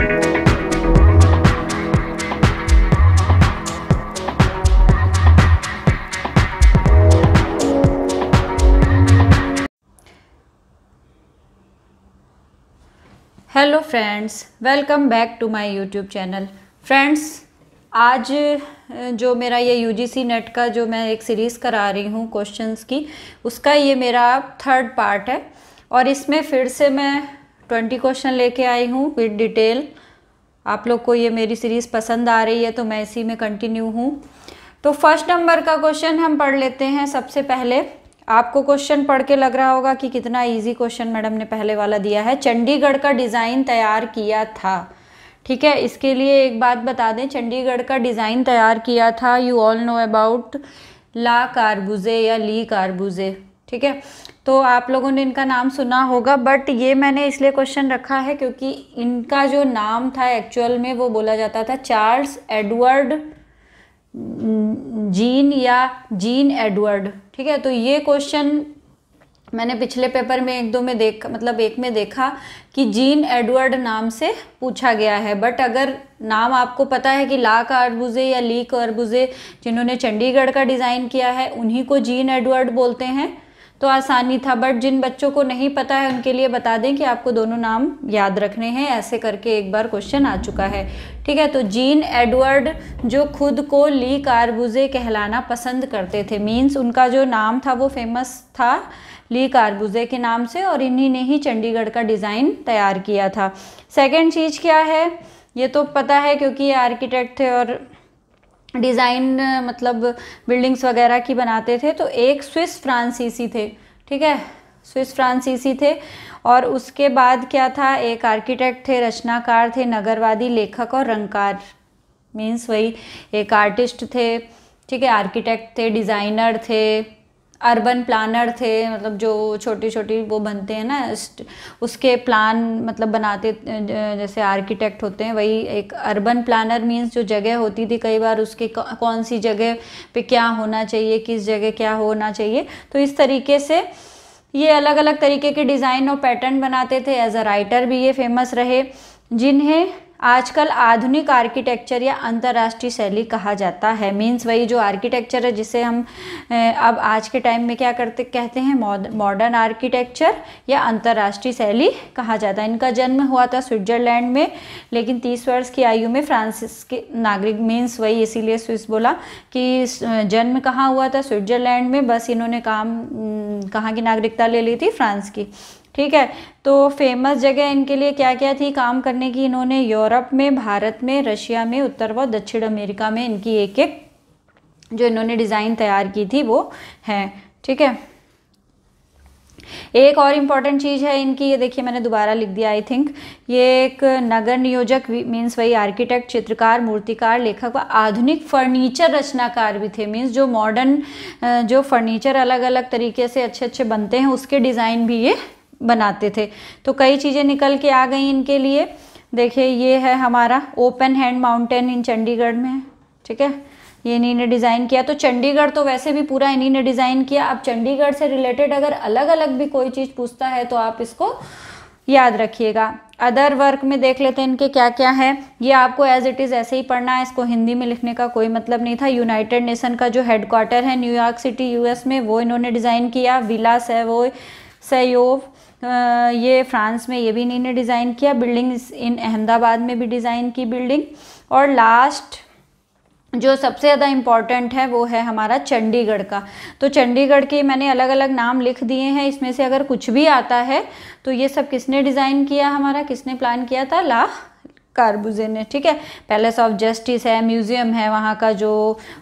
hello friends welcome back to my YouTube channel friends आज जो मेरा ये यूजीसी नेट का जो मैं एक सीरीज़ करा रही हूँ क्वेश्चंस की उसका ये मेरा थर्ड पार्ट है और इसमें फिर से मैं ट्वेंटी क्वेश्चन लेके आई हूँ विद डिटेल आप लोग को ये मेरी सीरीज़ पसंद आ रही है तो मैं इसी में कंटिन्यू हूँ तो फर्स्ट नंबर का क्वेश्चन हम पढ़ लेते हैं सबसे पहले आपको क्वेश्चन पढ़ के लग रहा होगा कि कितना इजी क्वेश्चन मैडम ने पहले वाला दिया है चंडीगढ़ का डिज़ाइन तैयार किया था ठीक है इसके लिए एक बात बता दें चंडीगढ़ का डिज़ाइन तैयार किया था you all know about Le Corbusier या ली कारबुजे ठीक है तो आप लोगों ने इनका नाम सुना होगा बट ये मैंने इसलिए क्वेश्चन रखा है क्योंकि इनका जो नाम था एक्चुअल में वो बोला जाता था चार्ल्स एडवर्ड जीन या जीन एडवर्ड ठीक है तो ये क्वेश्चन मैंने पिछले पेपर में एक दो में देख मतलब एक में देखा कि जीन एडवर्ड नाम से पूछा गया है बट अगर नाम आपको पता है कि ला अरबुजे या ली अरबुजे जिन्होंने चंडीगढ़ का डिज़ाइन किया है उन्हीं को जीन एडवर्ड बोलते हैं तो आसानी था बट जिन बच्चों को नहीं पता है उनके लिए बता दें कि आपको दोनों नाम याद रखने हैं ऐसे करके एक बार क्वेश्चन आ चुका है ठीक है तो जीन एडवर्ड जो खुद को ली कारबुजे कहलाना पसंद करते थे मीन्स उनका जो नाम था वो फेमस था ली कारबुजे के नाम से और इन्हीं ने ही चंडीगढ़ का डिज़ाइन तैयार किया था सेकेंड चीज़ क्या है ये तो पता है क्योंकि ये आर्किटेक्ट थे और डिज़ाइन मतलब बिल्डिंग्स वगैरह की बनाते थे तो एक स्विस फ्रांसीसी थे ठीक है स्विस फ्रांसीसी थे और उसके बाद क्या था एक आर्किटेक्ट थे रचनाकार थे नगरवादी लेखक और रंगकार मीन्स वही एक आर्टिस्ट थे ठीक है आर्किटेक्ट थे डिज़ाइनर थे अर्बन प्लानर थे मतलब जो छोटी छोटी वो बनते हैं ना उसके प्लान मतलब बनाते जैसे आर्किटेक्ट होते हैं वही एक अर्बन प्लानर मींस जो जगह होती थी कई बार उसके कौन सी जगह पे क्या होना चाहिए किस जगह क्या होना चाहिए तो इस तरीके से ये अलग अलग तरीके के डिज़ाइन और पैटर्न बनाते थे एज अ राइटर भी ये फेमस रहे जिन्हें आजकल आधुनिक आर्किटेक्चर या अंतर्राष्ट्रीय शैली कहा जाता है मीन्स वही जो आर्किटेक्चर है जिसे हम अब आज के टाइम में क्या करते कहते हैं मॉडर्न आर्किटेक्चर या अंतर्राष्ट्रीय शैली कहा जाता है इनका जन्म हुआ था स्विट्जरलैंड में लेकिन तीस वर्ष की आयु में फ्रांसिस के नागरिक मीन्स वही इसीलिए स्विस बोला कि जन्म कहाँ हुआ था स्विट्जरलैंड में बस इन्होंने काम कहाँ की नागरिकता ले ली थी फ्रांस की ठीक है तो फेमस जगह इनके लिए क्या क्या थी काम करने की इन्होंने यूरोप में भारत में रशिया में उत्तर व दक्षिण अमेरिका में इनकी एक एक जो इन्होंने डिज़ाइन तैयार की थी वो है ठीक है एक और इम्पॉर्टेंट चीज़ है इनकी ये देखिए मैंने दोबारा लिख दिया आई थिंक ये एक नगर नियोजक मीन्स वही आर्किटेक्ट चित्रकार मूर्तिकार लेखक व आधुनिक फर्नीचर रचनाकार भी थे मीन्स जो मॉडर्न जो फर्नीचर अलग अलग तरीके से अच्छे अच्छे बनते हैं उसके डिज़ाइन भी ये बनाते थे तो कई चीज़ें निकल के आ गई इनके लिए देखिए ये है हमारा open hand mountain in Chandigarh में ठीक है ये इन्हीं ने डिज़ाइन किया तो चंडीगढ़ तो वैसे भी पूरा इन्हीं ने डिज़ाइन किया अब चंडीगढ़ से रिलेटेड अगर अलग अलग भी कोई चीज़ पूछता है तो आप इसको याद रखिएगा अदर वर्क में देख लेते हैं इनके क्या क्या है ये आपको एज इट इज़ ऐसे ही पढ़ना है इसको हिंदी में लिखने का कोई मतलब नहीं था यूनाइटेड नेशन का जो हेडक्वार्टर है न्यूयॉर्क सिटी यूएस में वो इन्होंने डिज़ाइन किया विला है वो ये फ्रांस में ये भी इन्होंने डिज़ाइन किया बिल्डिंग्स इन अहमदाबाद में भी डिज़ाइन की बिल्डिंग और लास्ट जो सबसे ज़्यादा इम्पॉर्टेंट है वो है हमारा चंडीगढ़ का तो चंडीगढ़ के मैंने अलग अलग नाम लिख दिए हैं इसमें से अगर कुछ भी आता है तो ये सब किसने डिज़ाइन किया हमारा किसने प्लान किया था ला कारबुजे ने ठीक है पैलेस ऑफ जस्टिस है म्यूज़ियम है वहाँ का जो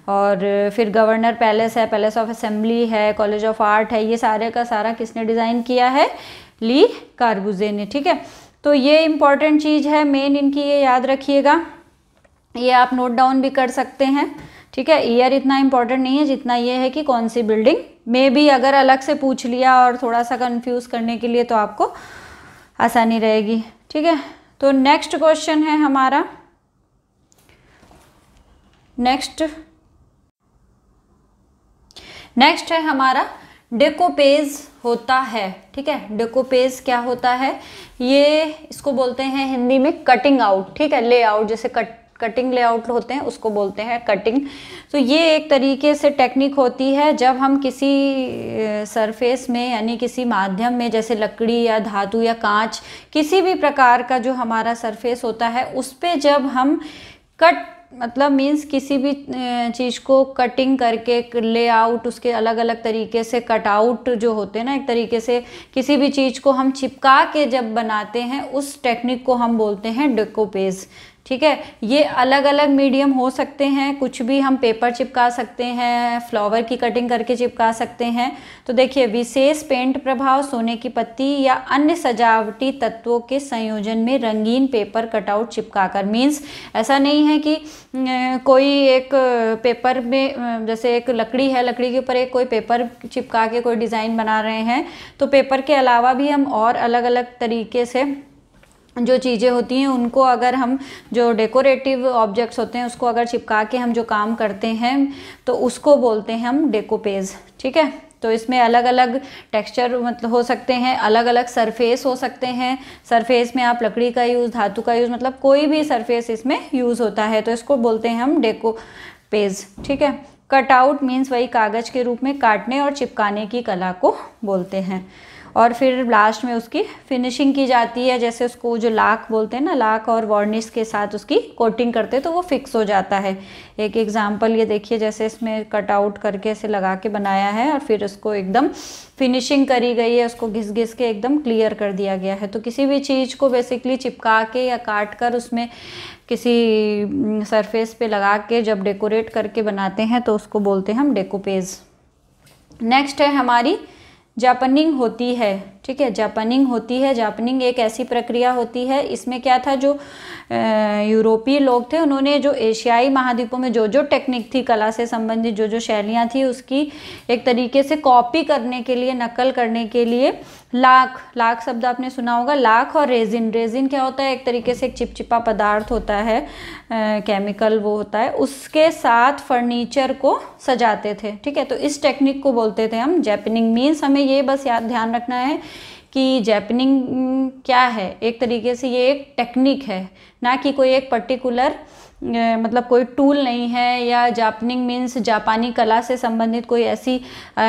और फिर गवर्नर पैलेस है पैलेस ऑफ असेंबली है कॉलेज ऑफ आर्ट है ये सारे का सारा किसने डिज़ाइन किया है ली कार्बुजे ने ठीक है तो ये इम्पॉर्टेंट चीज़ है मेन इनकी ये याद रखिएगा ये आप नोट डाउन भी कर सकते हैं ठीक है ईयर इतना इम्पॉर्टेंट नहीं है जितना ये है कि कौन सी बिल्डिंग मे भी अगर अलग से पूछ लिया और थोड़ा सा कन्फ्यूज़ करने के लिए तो आपको आसानी रहेगी ठीक है तो नेक्स्ट क्वेश्चन है हमारा नेक्स्ट नेक्स्ट है हमारा डेकोपेज होता है ठीक है डेकोपेज क्या होता है ये इसको बोलते हैं हिंदी में कटिंग आउट ठीक है लेआउट जैसे कट कटिंग लेआउट होते हैं उसको बोलते हैं कटिंग तो ये एक तरीके से टेक्निक होती है जब हम किसी सरफेस में यानी किसी माध्यम में जैसे लकड़ी या धातु या कांच किसी भी प्रकार का जो हमारा सरफेस होता है उस पर जब हम कट मतलब मींस किसी भी चीज़ को कटिंग करके लेआउट उसके अलग अलग तरीके से कटआउट जो होते हैं ना एक तरीके से किसी भी चीज़ को हम चिपका के जब बनाते हैं उस टेक्निक को हम बोलते हैं डेकोपेज ठीक है ये अलग अलग मीडियम हो सकते हैं कुछ भी हम पेपर चिपका सकते हैं फ्लावर की कटिंग करके चिपका सकते हैं तो देखिए विशेष पेंट प्रभाव सोने की पत्ती या अन्य सजावटी तत्वों के संयोजन में रंगीन पेपर कटआउट चिपकाकर मीन्स ऐसा नहीं है कि कोई एक पेपर में जैसे एक लकड़ी है लकड़ी के ऊपर एक कोई पेपर चिपका के कोई डिज़ाइन बना रहे हैं तो पेपर के अलावा भी हम और अलग अलग तरीके से जो चीज़ें होती हैं उनको अगर हम जो डेकोरेटिव ऑब्जेक्ट्स होते हैं उसको अगर चिपका के हम जो काम करते हैं तो उसको बोलते हैं हम डेकोपेज ठीक है तो इसमें अलग अलग टेक्सचर मतलब हो सकते हैं अलग अलग सरफेस हो सकते हैं सरफेस में आप लकड़ी का यूज़ धातु का यूज़ मतलब कोई भी सरफेस इसमें यूज़ होता है तो इसको बोलते हैं हम डेको पेज ठीक है कटआउट मीन्स वही कागज़ के रूप में काटने और चिपकाने की कला को बोलते हैं और फिर लास्ट में उसकी फिनिशिंग की जाती है जैसे उसको जो लाख बोलते हैं ना लाख और वार्निश के साथ उसकी कोटिंग करते हैं तो वो फिक्स हो जाता है एक एग्ज़ाम्पल ये देखिए जैसे इसमें कट आउट करके ऐसे लगा के बनाया है और फिर उसको एकदम फिनिशिंग करी गई है उसको घिस घिस के एकदम क्लियर कर दिया गया है तो किसी भी चीज़ को बेसिकली चिपका के या काट कर उसमें किसी सरफेस हम्म, पे लगा के जब डेकोरेट करके बनाते हैं तो उसको बोलते हैं हम डेकोपेज नेक्स्ट है हमारी जापनिंग होती है ठीक है जापनिंग होती है जापनिंग एक ऐसी प्रक्रिया होती है इसमें क्या था जो यूरोपीय लोग थे उन्होंने जो एशियाई महाद्वीपों में जो जो टेक्निक थी कला से संबंधित जो जो शैलियाँ थी उसकी एक तरीके से कॉपी करने के लिए नकल करने के लिए लाख लाख शब्द आपने सुना होगा लाख और रेजिन रेजिन क्या होता है एक तरीके से एक चिपचिपा पदार्थ होता है आ, केमिकल वो होता है उसके साथ फर्नीचर को सजाते थे ठीक है तो इस टेक्निक को बोलते थे हम जैपनिंग मीन्स हमें ये बस याद ध्यान रखना है कि जैपनिंग क्या है एक तरीके से ये एक टेक्निक है ना कि कोई एक पर्टिकुलर मतलब कोई टूल नहीं है या जापनिंग मीन्स जापानी कला से संबंधित कोई ऐसी आ,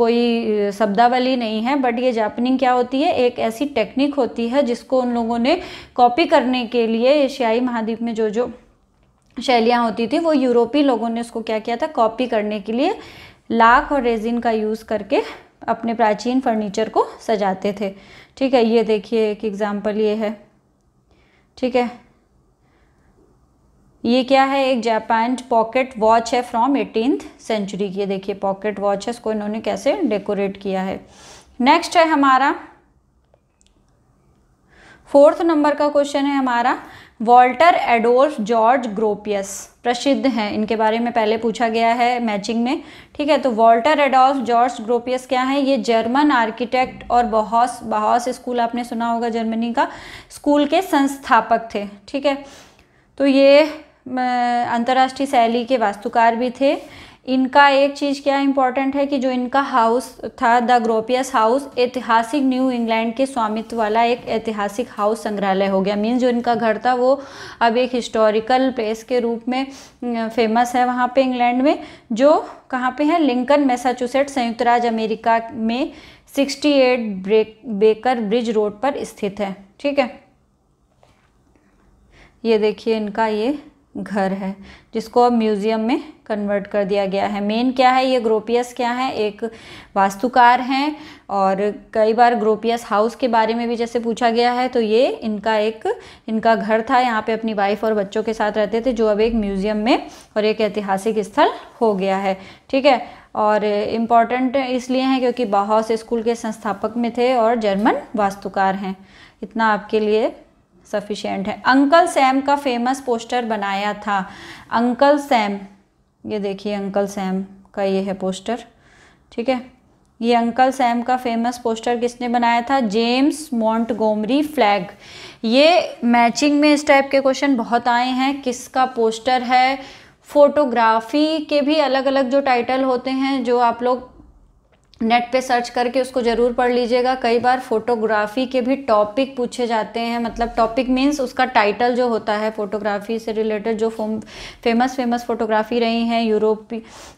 कोई शब्दावली नहीं है बट ये जापनिंग क्या होती है एक ऐसी टेक्निक होती है जिसको उन लोगों ने कॉपी करने के लिए एशियाई महाद्वीप में जो जो शैलियाँ होती थी वो यूरोपीय लोगों ने उसको क्या किया था कॉपी करने के लिए लाख और रेजिन का यूज़ करके अपने प्राचीन फर्नीचर को सजाते थे ठीक है ये देखिए एक एग्ज़ाम्पल ये है ठीक है ये क्या है एक जापान पॉकेट वॉच है फ्रॉम एटीन सेंचुरी की देखिए पॉकेट वॉच है इसको इन्होंने कैसे डेकोरेट किया है नेक्स्ट है हमारा फोर्थ नंबर का क्वेश्चन है हमारा वॉल्टर एडोर्स जॉर्ज ग्रोपियस प्रसिद्ध हैं इनके बारे में पहले पूछा गया है मैचिंग में ठीक है तो वॉल्टर एडोल्फ जॉर्ज ग्रोपियस क्या है ये जर्मन आर्किटेक्ट और बहॉस बहॉस स्कूल आपने सुना होगा जर्मनी का स्कूल के संस्थापक थे ठीक है तो ये अंतर्राष्ट्रीय शैली के वास्तुकार भी थे इनका एक चीज़ क्या इंपॉर्टेंट है कि जो इनका हाउस था द ग्रोपियस हाउस ऐतिहासिक न्यू इंग्लैंड के स्वामित्व वाला एक ऐतिहासिक हाउस संग्रहालय हो गया मीन्स जो इनका घर था वो अब एक हिस्टोरिकल प्लेस के रूप में फेमस है वहाँ पे इंग्लैंड में जो कहाँ पे है लिंकन मैसाचुसेट संयुक्त राज्य अमेरिका में sixty break Baker Bridge Road पर स्थित है ठीक है ये देखिए इनका ये घर है जिसको अब म्यूज़ियम में कन्वर्ट कर दिया गया है मेन क्या है ये ग्रोपियस क्या है एक वास्तुकार हैं और कई बार ग्रोपियस हाउस के बारे में भी जैसे पूछा गया है तो ये इनका एक इनका घर था यहाँ पे अपनी वाइफ और बच्चों के साथ रहते थे जो अब एक म्यूज़ियम में और एक ऐतिहासिक स्थल हो गया है ठीक है और इम्पॉर्टेंट इसलिए हैं क्योंकि बाहॉस स्कूल के संस्थापक में थे और जर्मन वास्तुकार हैं इतना आपके लिए सफिशेंट है अंकल सैम का फेमस पोस्टर बनाया था अंकल सैम ये देखिए अंकल सैम का ये है पोस्टर ठीक है ये अंकल सैम का फेमस पोस्टर किसने बनाया था जेम्स मॉन्ट गोमरी फ्लैग ये मैचिंग में इस टाइप के क्वेश्चन बहुत आए हैं किसका पोस्टर है फोटोग्राफी के भी अलग अलग जो टाइटल होते हैं जो आप लोग नेट पे सर्च करके उसको ज़रूर पढ़ लीजिएगा कई बार फोटोग्राफी के भी टॉपिक पूछे जाते हैं मतलब टॉपिक मीन्स उसका टाइटल जो होता है फोटोग्राफी से रिलेटेड जो फेमस फेमस फोटोग्राफी रही हैं यूरोप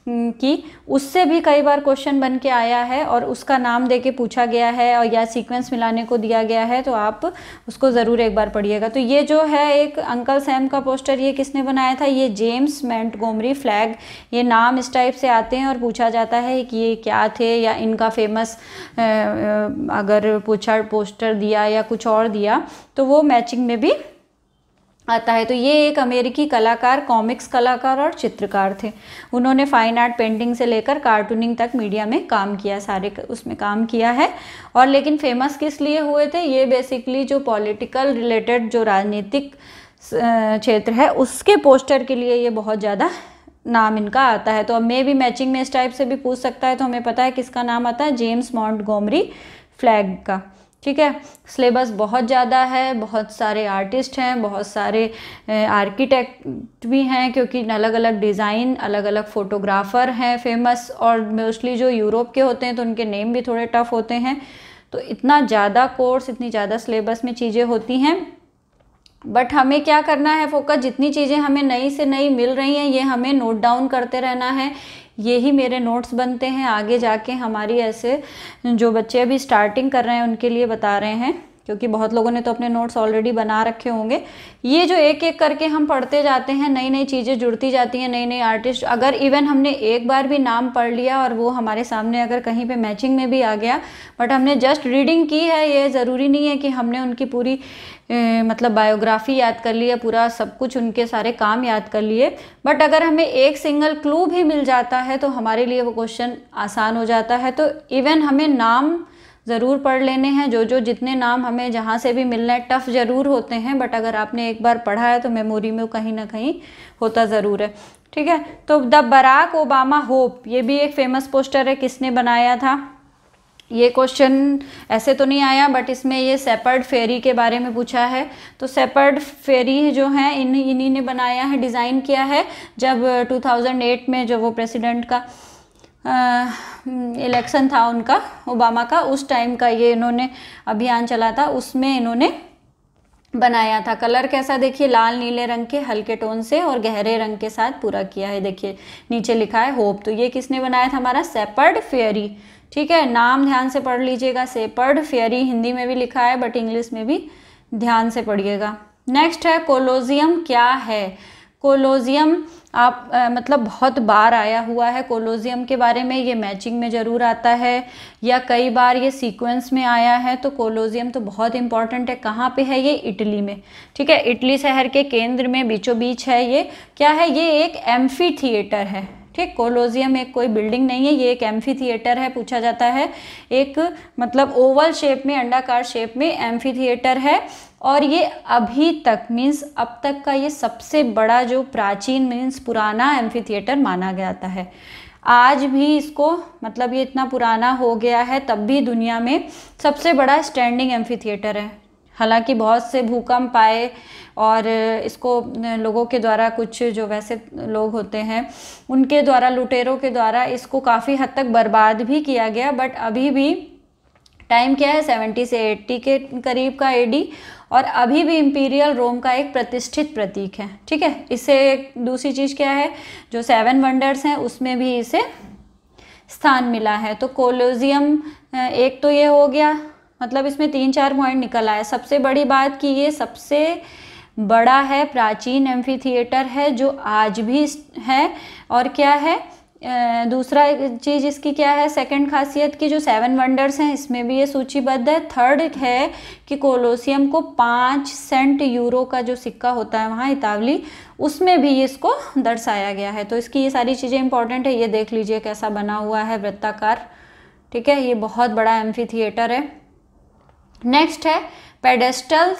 की उससे भी कई बार क्वेश्चन बन के आया है और उसका नाम दे के पूछा गया है और या सीक्वेंस मिलाने को दिया गया है तो आप उसको ज़रूर एक बार पढ़िएगा तो ये जो है एक अंकल सैम का पोस्टर ये किसने बनाया था ये जेम्स मैंट गोमरी फ्लैग ये नाम इस टाइप से आते हैं और पूछा जाता है कि ये क्या थे या इनका फेमस अगर पूछा पोस्टर दिया या कुछ और दिया तो वो मैचिंग में भी आता है तो ये एक अमेरिकी कलाकार कॉमिक्स कलाकार और चित्रकार थे उन्होंने फाइन आर्ट पेंटिंग से लेकर कार्टूनिंग तक मीडिया में काम किया सारे उसमें काम किया है और लेकिन फेमस किस लिए हुए थे ये बेसिकली जो पॉलिटिकल रिलेटेड जो राजनीतिक क्षेत्र है उसके पोस्टर के लिए ये बहुत ज़्यादा नाम इनका आता है तो अब मे भी मैचिंग में इस टाइप से भी पूछ सकता है तो हमें पता है किसका नाम आता है जेम्स मॉन्ट गोमरी फ्लैग का ठीक है सिलेबस बहुत ज़्यादा है बहुत सारे आर्टिस्ट हैं बहुत सारे आर्किटेक्ट भी हैं क्योंकि अलग अलग डिज़ाइन अलग अलग फ़ोटोग्राफ़र हैं फेमस और मोस्टली जो यूरोप के होते हैं तो उनके नेम भी थोड़े टफ़ होते हैं तो इतना ज़्यादा कोर्स इतनी ज़्यादा सिलेबस में चीज़ें होती हैं बट हमें क्या करना है फोकस जितनी चीज़ें हमें नई से नई मिल रही हैं ये हमें नोट डाउन करते रहना है यही मेरे नोट्स बनते हैं आगे जाके हमारी ऐसे जो बच्चे अभी स्टार्टिंग कर रहे हैं उनके लिए बता रहे हैं क्योंकि बहुत लोगों ने तो अपने नोट्स ऑलरेडी बना रखे होंगे ये जो एक एक करके हम पढ़ते जाते हैं नई नई चीज़ें जुड़ती जाती हैं नई नई आर्टिस्ट अगर इवन हमने एक बार भी नाम पढ़ लिया और वो हमारे सामने अगर कहीं पे मैचिंग में भी आ गया बट हमने जस्ट रीडिंग की है ये ज़रूरी नहीं है कि हमने उनकी पूरी मतलब बायोग्राफी याद कर लिए पूरा सब कुछ उनके सारे काम याद कर लिए बट अगर हमें एक सिंगल क्लू भी मिल जाता है तो हमारे लिए वो क्वेश्चन आसान हो जाता है तो इवन हमें नाम ज़रूर पढ़ लेने हैं जो जो जितने नाम हमें जहाँ से भी मिलना है टफ़ ज़रूर होते हैं बट अगर आपने एक बार पढ़ा है तो मेमोरी में कहीं ना कहीं होता ज़रूर है ठीक है तो द बराक ओबामा होप ये भी एक फेमस पोस्टर है किसने बनाया था ये क्वेश्चन ऐसे तो नहीं आया बट इसमें ये सेपर्ड फेरी के बारे में पूछा है तो सेपर्ड फेरी जो है इन इन्हीं ने बनाया है डिज़ाइन किया है जब 2008 में जब वो प्रेसिडेंट का इलेक्शन था उनका ओबामा का उस टाइम का ये इन्होंने अभियान चला था उसमें इन्होंने बनाया था कलर कैसा देखिए लाल नीले रंग के हल्के टोन से और गहरे रंग के साथ पूरा किया है देखिए नीचे लिखा है होप तो ये किसने बनाया था हमारा सेपर्ड फेरी ठीक है नाम ध्यान से पढ़ लीजिएगा सेपर्ड फेयरी हिंदी में भी लिखा है बट इंग्लिश में भी ध्यान से पढ़िएगा नेक्स्ट है कोलोजियम क्या है कोलोजियम आप आ, मतलब बहुत बार आया हुआ है कोलोजियम के बारे में ये मैचिंग में ज़रूर आता है या कई बार ये सीक्वेंस में आया है तो कोलोजियम तो बहुत इंपॉर्टेंट है कहाँ पे है ये इटली में ठीक है इटली शहर के केंद्र में बीचों बीच है ये क्या है ये एक एम्फी थिएटर है ठीक कोलोजियम एक कोई बिल्डिंग नहीं है ये एक एम्फी थिएटर है पूछा जाता है एक मतलब ओवल शेप में अंडाकार शेप में एम्फी थिएटर है और ये अभी तक मीन्स अब तक का ये सबसे बड़ा जो प्राचीन मीन्स पुराना एम्फी थिएटर माना जाता है आज भी इसको मतलब ये इतना पुराना हो गया है तब भी दुनिया में सबसे बड़ा स्टैंडिंग एम्फी थिएटर है हालांकि बहुत से भूकंप आए और इसको लोगों के द्वारा कुछ जो वैसे लोग होते हैं उनके द्वारा लुटेरों के द्वारा इसको काफ़ी हद तक बर्बाद भी किया गया बट अभी भी टाइम क्या है सेवेंटी से एट्टी के करीब का एडी और अभी भी इम्पीरियल रोम का एक प्रतिष्ठित प्रतीक है ठीक है इससे दूसरी चीज़ क्या है जो सेवन वंडर्स हैं उसमें भी इसे स्थान मिला है तो कोलोजियम एक तो ये हो गया मतलब इसमें तीन चार पॉइंट निकल आया सबसे बड़ी बात कि ये सबसे बड़ा है प्राचीन एम्फी थिएटर है जो आज भी है और क्या है दूसरा चीज़ इसकी क्या है सेकंड खासियत की जो सेवन वंडर्स हैं इसमें भी ये सूचीबद्ध है थर्ड है कि कोलोसियम को पाँच सेंट यूरो का जो सिक्का होता है वहाँ इतावली उसमें भी इसको दर्शाया गया है तो इसकी ये सारी चीज़ें इंपॉर्टेंट है ये देख लीजिए कैसा बना हुआ है वृत्ताकार ठीक है ये बहुत बड़ा एम्फी थिएटर है नेक्स्ट है पेडेस्टल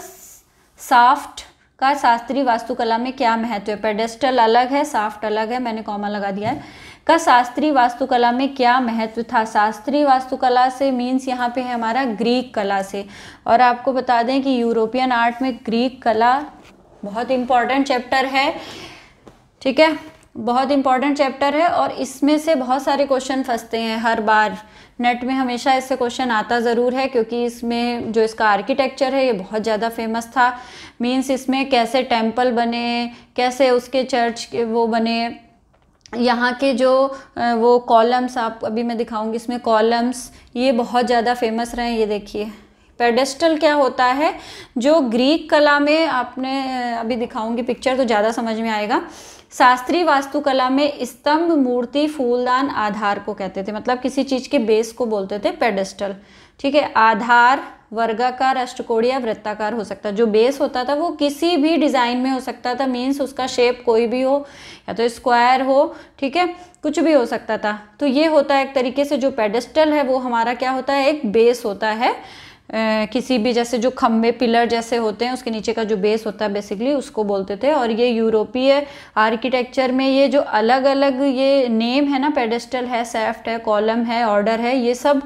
साफ्ट का शास्त्रीय वास्तुकला में क्या महत्व है पेडेस्टल अलग है साफ्ट अलग है मैंने कॉमा लगा दिया है का शास्त्रीय वास्तुकला में क्या महत्व था शास्त्रीय वास्तुकला से मीन्स यहाँ पे है हमारा ग्रीक कला से और आपको बता दें कि यूरोपियन आर्ट में ग्रीक कला बहुत इम्पॉर्टेंट चैप्टर है ठीक है बहुत इम्पॉर्टेंट चैप्टर है और इसमें से बहुत सारे क्वेश्चन फंसते हैं हर बार नेट में हमेशा इससे क्वेश्चन आता ज़रूर है क्योंकि इसमें जो इसका आर्किटेक्चर है ये बहुत ज़्यादा फेमस था मीन्स इसमें कैसे टेम्पल बने कैसे उसके चर्च के वो बने यहाँ के जो वो कॉलम्स आप अभी मैं दिखाऊंगी इसमें कॉलम्स ये बहुत ज़्यादा फेमस रहे ये देखिए पेडेस्टल क्या होता है जो ग्रीक कला में आपने अभी दिखाऊंगी पिक्चर तो ज़्यादा समझ में आएगा शास्त्रीय वास्तुकला में स्तंभ मूर्ति फूलदान आधार को कहते थे मतलब किसी चीज़ के बेस को बोलते थे पेडेस्टल ठीक है आधार वर्गाकार अष्टकोण या वृत्ताकार हो सकता है जो बेस होता था वो किसी भी डिज़ाइन में हो सकता था मीन्स उसका शेप कोई भी हो या तो स्क्वायर हो ठीक है कुछ भी हो सकता था तो ये होता है एक तरीके से जो पेडेस्टल है वो हमारा क्या होता है एक बेस होता है किसी भी जैसे जो खम्भे पिलर जैसे होते हैं उसके नीचे का जो बेस होता है बेसिकली उसको बोलते थे और ये यूरोपीय आर्किटेक्चर में ये जो अलग अलग ये नेम है ना पेडेस्टल है सेफ्ट है कॉलम है ऑर्डर है ये सब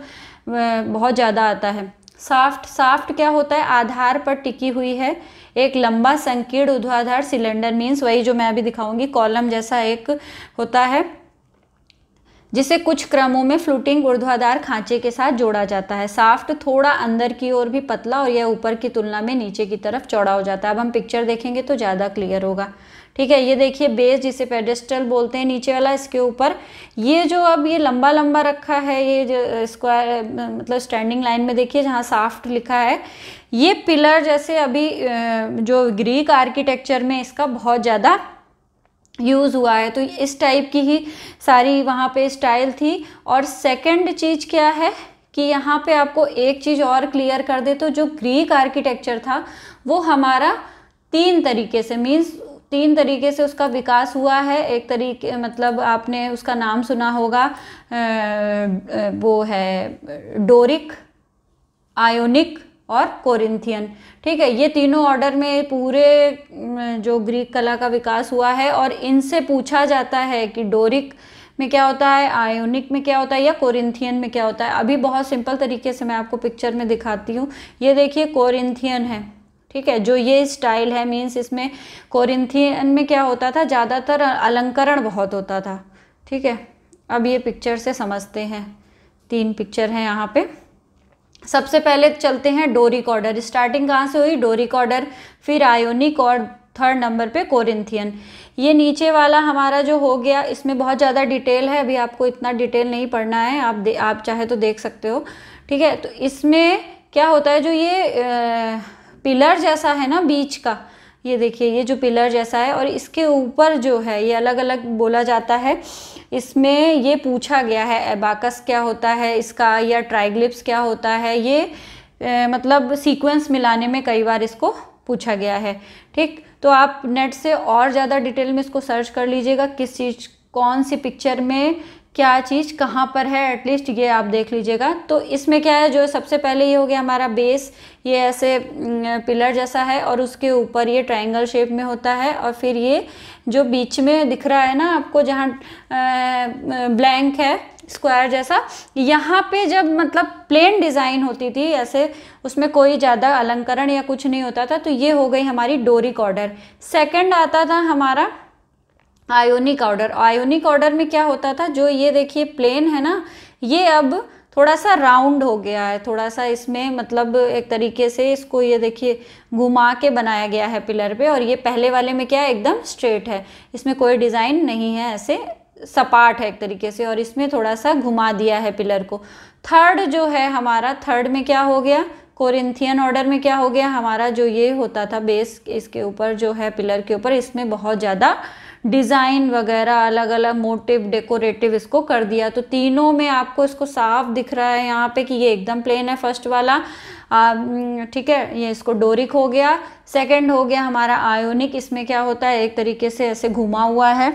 बहुत ज़्यादा आता है साफ्ट साफ्ट क्या होता है आधार पर टिकी हुई है एक लंबा संकीर्ण ऊर्ध्वाधार सिलेंडर मीन्स वही जो मैं अभी दिखाऊंगी कॉलम जैसा एक होता है जिसे कुछ क्रमों में फ्लूटिंग ऊर्ध्वाधार खांचे के साथ जोड़ा जाता है साफ्ट थोड़ा अंदर की ओर भी पतला और यह ऊपर की तुलना में नीचे की तरफ चौड़ा हो जाता है अब हम पिक्चर देखेंगे तो ज़्यादा क्लियर होगा ठीक है ये देखिए बेस जिसे पेडेस्टल बोलते हैं नीचे वाला इसके ऊपर ये जो अब ये लंबा लंबा रखा है ये जो स्क्वायर मतलब स्टैंडिंग लाइन में देखिए जहाँ साफ्ट लिखा है ये पिलर जैसे अभी जो ग्रीक आर्किटेक्चर में इसका बहुत ज़्यादा यूज़ हुआ है तो इस टाइप की ही सारी वहाँ पे स्टाइल थी और सेकंड चीज़ क्या है कि यहाँ पे आपको एक चीज़ और क्लियर कर दे तो जो ग्रीक आर्किटेक्चर था वो हमारा तीन तरीके से मीन्स तीन तरीके से उसका विकास हुआ है एक तरीके मतलब आपने उसका नाम सुना होगा वो है डोरिक आयोनिक और कोरिंथियन ठीक है ये तीनों ऑर्डर में पूरे जो ग्रीक कला का विकास हुआ है और इनसे पूछा जाता है कि डोरिक में क्या होता है आयोनिक में क्या होता है या कोरिंथियन में क्या होता है अभी बहुत सिंपल तरीके से मैं आपको पिक्चर में दिखाती हूँ ये देखिए कोरिंथियन है ठीक है जो ये स्टाइल है मीन्स इसमें कोरिंथियन में क्या होता था ज़्यादातर अलंकरण बहुत होता था ठीक है अब ये पिक्चर से समझते हैं तीन पिक्चर हैं यहाँ पे सबसे पहले चलते हैं डोरी कॉर्डर स्टार्टिंग कहाँ से हुई डोरी कॉर्डर फिर आयोनिक और थर्ड नंबर पे कोरिंथियन ये नीचे वाला हमारा जो हो गया इसमें बहुत ज़्यादा डिटेल है अभी आपको इतना डिटेल नहीं पढ़ना है आप दे आप चाहे तो देख सकते हो ठीक है तो इसमें क्या होता है जो ये आ, पिलर जैसा है ना बीच का ये देखिए ये जो पिलर जैसा है और इसके ऊपर जो है ये अलग अलग बोला जाता है इसमें ये पूछा गया है एबाकस क्या होता है इसका या ट्राइग्लिप्स क्या होता है ये ए, मतलब सीक्वेंस मिलाने में कई बार इसको पूछा गया है ठीक तो आप नेट से और ज़्यादा डिटेल में इसको सर्च कर लीजिएगा किस चीज़ कौन सी पिक्चर में क्या चीज़ कहाँ पर है एटलीस्ट ये आप देख लीजिएगा तो इसमें क्या है जो सबसे पहले ये हो गया हमारा बेस ये ऐसे पिलर जैसा है और उसके ऊपर ये ट्रायंगल शेप में होता है और फिर ये जो बीच में दिख रहा है ना आपको जहाँ ब्लैंक है स्क्वायर जैसा यहाँ पे जब मतलब प्लेन डिज़ाइन होती थी ऐसे उसमें कोई ज़्यादा अलंकरण या कुछ नहीं होता था तो ये हो गई हमारी डोरी कॉर्डर सेकेंड आता था हमारा आयोनिक ऑर्डर आयोनिक ऑर्डर में क्या होता था जो ये देखिए प्लेन है ना ये अब थोड़ा सा राउंड हो गया है थोड़ा सा इसमें मतलब एक तरीके से इसको ये देखिए घुमा के बनाया गया है पिलर पे और ये पहले वाले में क्या है एकदम स्ट्रेट है इसमें कोई डिज़ाइन नहीं है ऐसे सपाट है एक तरीके से और इसमें थोड़ा सा घुमा दिया है पिलर को थर्ड जो है हमारा थर्ड में क्या हो गया कोरिंथियन ऑर्डर में क्या हो गया हमारा जो ये होता था बेस इसके ऊपर जो है पिलर के ऊपर इसमें बहुत ज़्यादा डिज़ाइन वगैरह अलग अलग मोटिव डेकोरेटिव इसको कर दिया तो तीनों में आपको इसको साफ दिख रहा है यहाँ पे कि ये एकदम प्लेन है फर्स्ट वाला ठीक है ये इसको डोरिक हो गया सेकंड हो गया हमारा आयोनिक इसमें क्या होता है एक तरीके से ऐसे घुमा हुआ है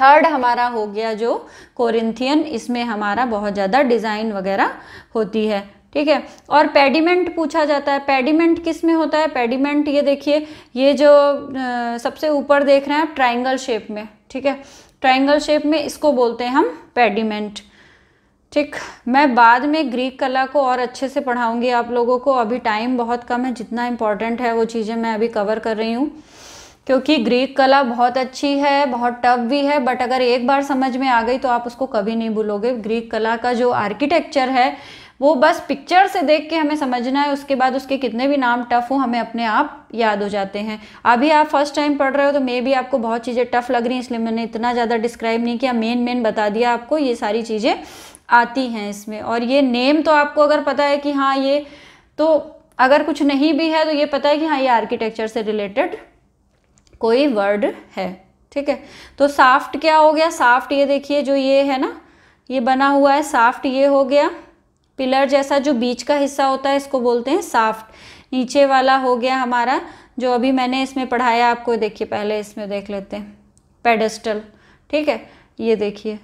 थर्ड हमारा हो गया जो कोरिंथियन इसमें हमारा बहुत ज़्यादा डिज़ाइन वगैरह होती है ठीक है और पेडिमेंट पूछा जाता है पेडिमेंट किस में होता है पेडिमेंट ये देखिए ये जो आ, सबसे ऊपर देख रहे हैं आप ट्राइंगल शेप में ठीक है ट्राइंगल शेप में इसको बोलते हैं हम पेडिमेंट ठीक मैं बाद में ग्रीक कला को और अच्छे से पढ़ाऊंगी आप लोगों को अभी टाइम बहुत कम है जितना इम्पॉर्टेंट है वो चीज़ें मैं अभी कवर कर रही हूँ क्योंकि ग्रीक कला बहुत अच्छी है बहुत टफ भी है बट अगर एक बार समझ में आ गई तो आप उसको कभी नहीं भूलोगे ग्रीक कला का जो आर्किटेक्चर है वो बस पिक्चर से देख के हमें समझना है उसके बाद उसके कितने भी नाम टफ हों हमें अपने आप याद हो जाते हैं अभी आप फर्स्ट टाइम पढ़ रहे हो तो मे भी आपको बहुत चीज़ें टफ लग रही हैं इसलिए मैंने इतना ज़्यादा डिस्क्राइब नहीं किया मेन मेन बता दिया आपको ये सारी चीज़ें आती हैं इसमें और ये नेम तो आपको अगर पता है कि हाँ ये तो अगर कुछ नहीं भी है तो ये पता है कि हाँ ये आर्किटेक्चर से रिलेटेड कोई वर्ड है ठीक है तो साफ्ट क्या हो गया साफ्ट ये देखिए जो ये है ना ये बना हुआ है साफ्ट ये हो गया पिलर जैसा जो बीच का हिस्सा होता है इसको बोलते हैं साफ्ट नीचे वाला हो गया हमारा जो अभी मैंने इसमें पढ़ाया आपको देखिए पहले इसमें देख लेते हैं पेडस्टल ठीक है ये देखिए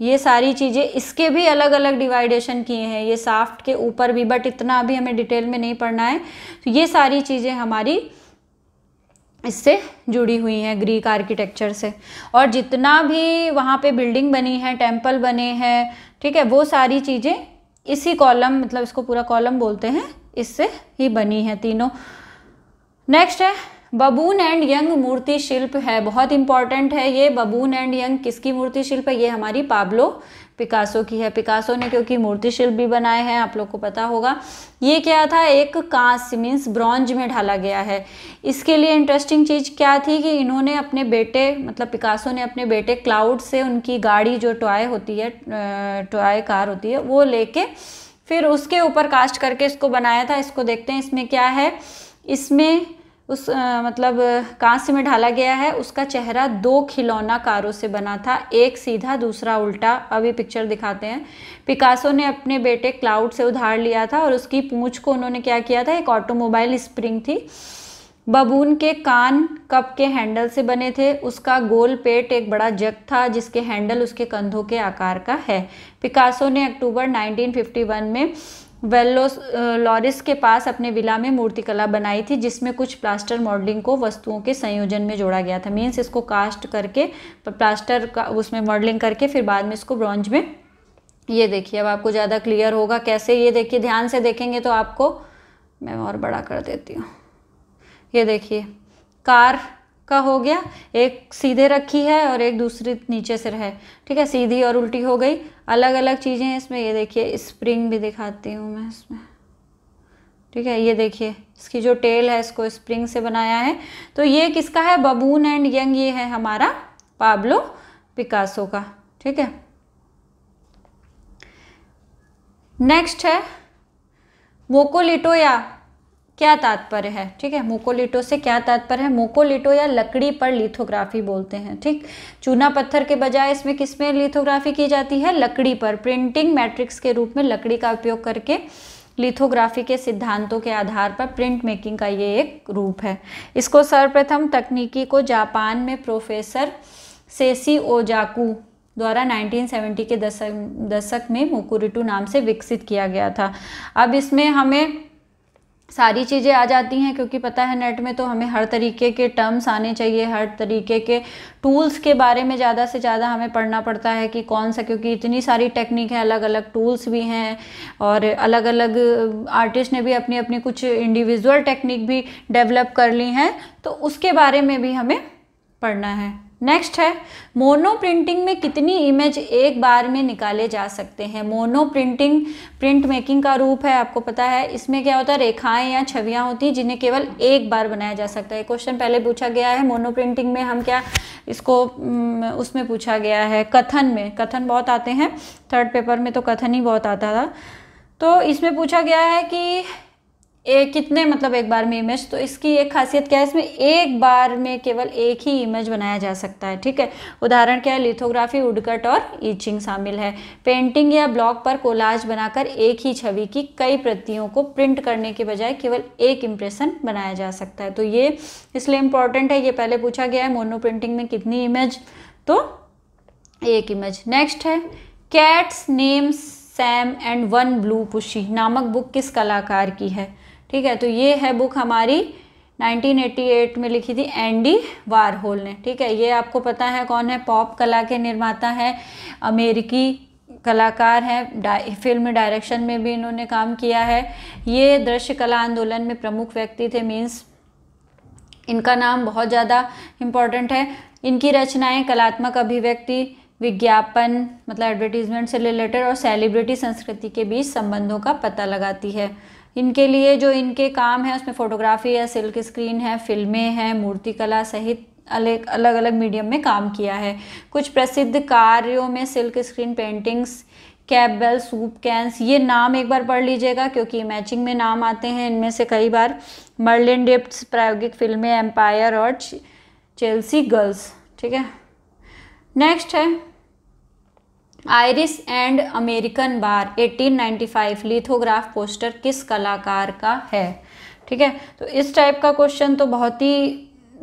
ये सारी चीज़ें इसके भी अलग अलग डिवाइडेशन किए हैं ये साफ्ट के ऊपर भी बट इतना अभी हमें डिटेल में नहीं पढ़ना है तो ये सारी चीज़ें हमारी इससे जुड़ी हुई हैं ग्रीक आर्किटेक्चर से और जितना भी वहाँ पे बिल्डिंग बनी है टेंपल बने हैं ठीक है वो सारी चीज़ें इसी कॉलम मतलब इसको पूरा कॉलम बोलते हैं इससे ही बनी है तीनों नेक्स्ट है बबून एंड यंग मूर्ति शिल्प है बहुत इंपॉर्टेंट है ये बबून एंड यंग किसकी मूर्ति शिल्प है ये हमारी पाब्लो पिकासो की है पिकासो ने क्योंकि मूर्ति शिल्प भी बनाए हैं आप लोग को पता होगा ये क्या था एक कांस मीन्स ब्रॉन्ज में ढाला गया है इसके लिए इंटरेस्टिंग चीज़ क्या थी कि इन्होंने अपने बेटे मतलब पिकासो ने अपने बेटे क्लाउड से उनकी गाड़ी जो टॉय होती है टॉय कार होती है वो लेके फिर उसके ऊपर कास्ट करके इसको बनाया था इसको देखते हैं इसमें क्या है इसमें उस आ, मतलब कांस्य में ढाला गया है उसका चेहरा दो खिलौना कारों से बना था एक सीधा दूसरा उल्टा अभी पिक्चर दिखाते हैं पिकासो ने अपने बेटे क्लाउड से उधार लिया था और उसकी पूँछ को उन्होंने क्या किया था एक ऑटोमोबाइल स्प्रिंग थी बबून के कान कप के हैंडल से बने थे उसका गोल पेट एक बड़ा जग था जिसके हैंडल उसके कंधों के आकार का है पिकासो ने अक्टूबर 1951 में वेल्लो लॉरिस के पास अपने विला में मूर्तिकला बनाई थी जिसमें कुछ प्लास्टर मॉडलिंग को वस्तुओं के संयोजन में जोड़ा गया था मीन्स इसको कास्ट करके प्लास्टर का उसमें मॉडलिंग करके फिर बाद में इसको ब्रॉन्ज में ये देखिए अब आपको ज़्यादा क्लियर होगा कैसे ये देखिए ध्यान से देखेंगे तो आपको मैं और बड़ा कर देती हूँ ये देखिए कार का हो गया एक सीधे रखी है और एक दूसरी नीचे से रहे ठीक है सीधी और उल्टी हो गई अलग अलग चीज़ें हैं इसमें ये देखिए स्प्रिंग भी दिखाती हूँ मैं इसमें ठीक है ये देखिए इसकी जो टेल है इसको स्प्रिंग से बनाया है तो ये किसका है बबून एंड यंग ये है हमारा पाब्लो पिकासो का ठीक है नेक्स्ट है वोकोलिटोया क्या तात्पर्य है ठीक है मोकोलिटो से क्या तात्पर्य है मोकोलिटो या लकड़ी पर लिथोग्राफी बोलते हैं ठीक चूना पत्थर के बजाय इसमें किसमें लिथोग्राफी की जाती है लकड़ी पर प्रिंटिंग मैट्रिक्स के रूप में लकड़ी का उपयोग करके लिथोग्राफी के सिद्धांतों के आधार पर प्रिंट मेकिंग का ये एक रूप है इसको सर्वप्रथम तकनीकी को जापान में प्रोफेसर सेसी ओजाकू द्वारा 1970 के दशक दशक में मोकोरिटू नाम से विकसित किया गया था अब इसमें हमें सारी चीज़ें आ जाती हैं क्योंकि पता है नेट में तो हमें हर तरीके के टर्म्स आने चाहिए हर तरीके के टूल्स के बारे में ज़्यादा से ज़्यादा हमें पढ़ना पड़ता है कि कौन सा क्योंकि इतनी सारी टेक्निक है अलग अलग टूल्स भी हैं और अलग अलग आर्टिस्ट ने भी अपनी अपनी कुछ इंडिविजुअल टेक्निक भी डेवलप कर ली हैं तो उसके बारे में भी हमें पढ़ना है नेक्स्ट है मोनो प्रिंटिंग में कितनी इमेज एक बार में निकाले जा सकते हैं मोनो प्रिंटिंग प्रिंट मेकिंग का रूप है आपको पता है इसमें क्या होता है रेखाएं या छवियां होती हैं जिन्हें केवल एक बार बनाया जा सकता है क्वेश्चन पहले पूछा गया है मोनो प्रिंटिंग में हम क्या इसको उसमें पूछा गया है कथन में कथन बहुत आते हैं थर्ड पेपर में तो कथन ही बहुत आता था तो इसमें पूछा गया है कि एक कितने मतलब एक बार में इमेज तो इसकी एक खासियत क्या है इसमें एक बार में केवल एक ही इमेज बनाया जा सकता है ठीक है उदाहरण क्या है लिथोग्राफी उडकट और ईचिंग शामिल है पेंटिंग या ब्लॉक पर कोलाज बनाकर एक ही छवि की कई प्रतियों को प्रिंट करने के बजाय केवल एक इम्प्रेशन बनाया जा सकता है तो ये इसलिए इम्पॉर्टेंट है ये पहले पूछा गया है मोनो प्रिंटिंग में कितनी इमेज तो एक इमेज नेक्स्ट है cats names Sam and one blue pussy नामक बुक किस कलाकार की है ठीक है तो ये है बुक हमारी 1988 में लिखी थी एंडी वारहोल ने ठीक है ये आपको पता है कौन है पॉप कला के निर्माता है अमेरिकी कलाकार हैं डा, फिल्म डायरेक्शन में भी इन्होंने काम किया है ये दृश्य कला आंदोलन में प्रमुख व्यक्ति थे मीन्स इनका नाम बहुत ज़्यादा इम्पॉर्टेंट है इनकी रचनाएं कलात्मक अभिव्यक्ति विज्ञापन मतलब एडवर्टीजमेंट से रिलेटेड और सेलिब्रिटी संस्कृति के बीच संबंधों का पता लगाती है इनके लिए जो इनके काम है उसमें फ़ोटोग्राफी है सिल्क स्क्रीन है फिल्में हैं मूर्तिकला सहित अलग अलग अलग मीडियम में काम किया है कुछ प्रसिद्ध कार्यों में silk screen paintings Campbell soup cans ये नाम एक बार पढ़ लीजिएगा क्योंकि मैचिंग में नाम आते हैं इनमें से कई बार मर्लिन डिप्ट प्रायोगिक फिल्में एम्पायर और चेल्सी गर्ल्स ठीक है नेक्स्ट है Iris and American bar 1895 lithograph poster किस कलाकार का है ठीक है तो इस टाइप का क्वेश्चन तो बहुत ही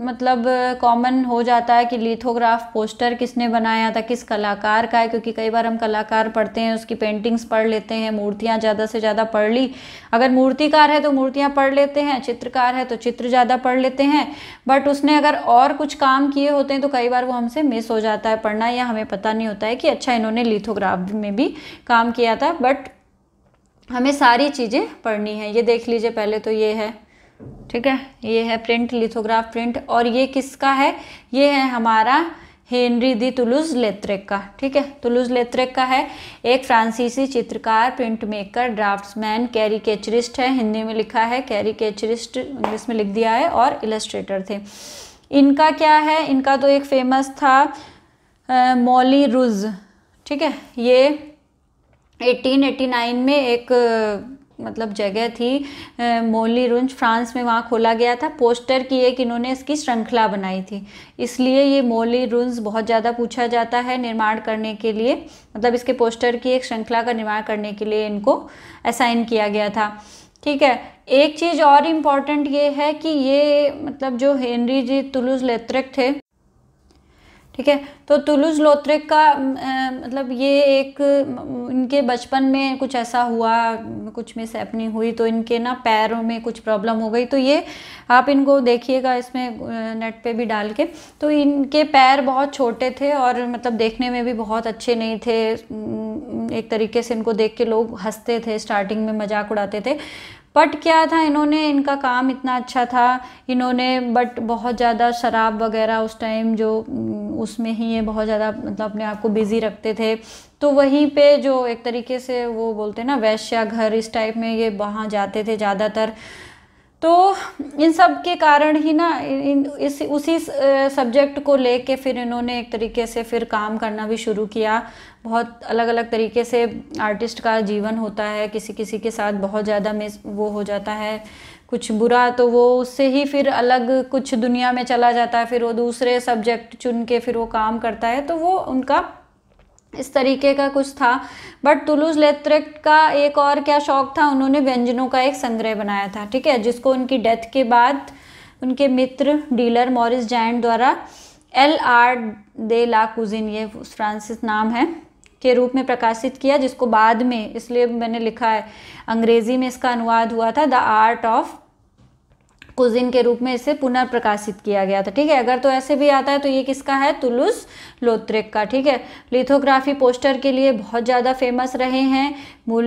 मतलब कॉमन हो जाता है कि लिथोग्राफ पोस्टर किसने बनाया था किस कलाकार का है क्योंकि कई बार हम कलाकार पढ़ते हैं उसकी पेंटिंग्स पढ़ लेते हैं मूर्तियाँ ज़्यादा से ज़्यादा पढ़ ली अगर मूर्तिकार है तो मूर्तियाँ पढ़ लेते हैं चित्रकार है तो चित्र ज़्यादा पढ़ लेते हैं बट उसने अगर और कुछ काम किए होते हैं तो कई बार वो हमसे मिस हो जाता है पढ़ना या हमें पता नहीं होता है कि अच्छा इन्होंने लिथोग्राफ में भी काम किया था बट हमें सारी चीज़ें पढ़नी है ये देख लीजिए पहले तो ये है ठीक है ये है प्रिंट लिथोग्राफ प्रिंट और ये किसका है ये है हमारा हेनरी दी तुलुज लेत्रेक का ठीक है तुलुज लेत्रेक का है एक फ्रांसीसी चित्रकार प्रिंट मेकर ड्राफ्ट्समैन कैरिकेचरिस्ट है हिंदी में लिखा है कैरिकेचरिस्ट इंग्लिश में लिख दिया है और इलस्ट्रेटर थे इनका क्या है इनका तो एक फेमस था मॉली रुज ठीक है ये 1889 में एक मतलब जगह थी मोली रुंज फ्रांस में वहाँ खोला गया था पोस्टर की एक इन्होंने इसकी श्रृंखला बनाई थी इसलिए ये मोली रुंज बहुत ज़्यादा पूछा जाता है निर्माण करने के लिए मतलब इसके पोस्टर की एक श्रृंखला का निर्माण करने के लिए इनको असाइन किया गया था ठीक है एक चीज़ और इम्पॉर्टेंट ये है कि ये मतलब जो हेनरी जी तुलुज लेत्रक थे ठीक है तो तुलुज लोत्रेक का आ, मतलब ये एक इनके बचपन में कुछ ऐसा हुआ कुछ मिस अपनी हुई तो इनके ना पैरों में कुछ प्रॉब्लम हो गई तो ये आप इनको देखिएगा इसमें नेट पे भी डाल के तो इनके पैर बहुत छोटे थे और मतलब देखने में भी बहुत अच्छे नहीं थे एक तरीके से इनको देख के लोग हंसते थे स्टार्टिंग में मजाक उड़ाते थे बट क्या था इन्होंने इनका काम इतना अच्छा था इन्होंने बट बहुत ज़्यादा शराब वगैरह उस टाइम जो उसमें ही ये बहुत ज़्यादा मतलब अपने आप को बिज़ी रखते थे तो वहीं पे जो एक तरीके से वो बोलते हैं ना वैश्या घर इस टाइप में ये वहाँ जाते थे ज़्यादातर तो इन सब के कारण ही ना इन इस उसी सब्जेक्ट को ले के फिर इन्होंने एक तरीके से फिर काम करना भी शुरू किया बहुत अलग अलग तरीके से आर्टिस्ट का जीवन होता है किसी किसी के साथ बहुत ज़्यादा मिस वो हो जाता है कुछ बुरा तो वो उससे ही फिर अलग कुछ दुनिया में चला जाता है फिर वो दूसरे सब्जेक्ट चुन के फिर वो काम करता है तो वो उनका इस तरीके का कुछ था बट तुलूज लेत्रेक्ट का एक और क्या शौक था उन्होंने व्यंजनों का एक संग्रह बनाया था ठीक है जिसको उनकी डेथ के बाद उनके मित्र डीलर मॉरिस जैंड द्वारा एल आर दे ला कुजिन ये फ्रांसिस नाम है के रूप में प्रकाशित किया जिसको बाद में इसलिए मैंने लिखा है अंग्रेज़ी में इसका अनुवाद हुआ था द आर्ट ऑफ कुजिन दिन के रूप में इसे पुनर्प्रकाशित किया गया था ठीक है अगर तो ऐसे भी आता है तो ये किसका है तुलुस लोत्रेक का ठीक है लिथोग्राफी पोस्टर के लिए बहुत ज़्यादा फेमस रहे हैं मूल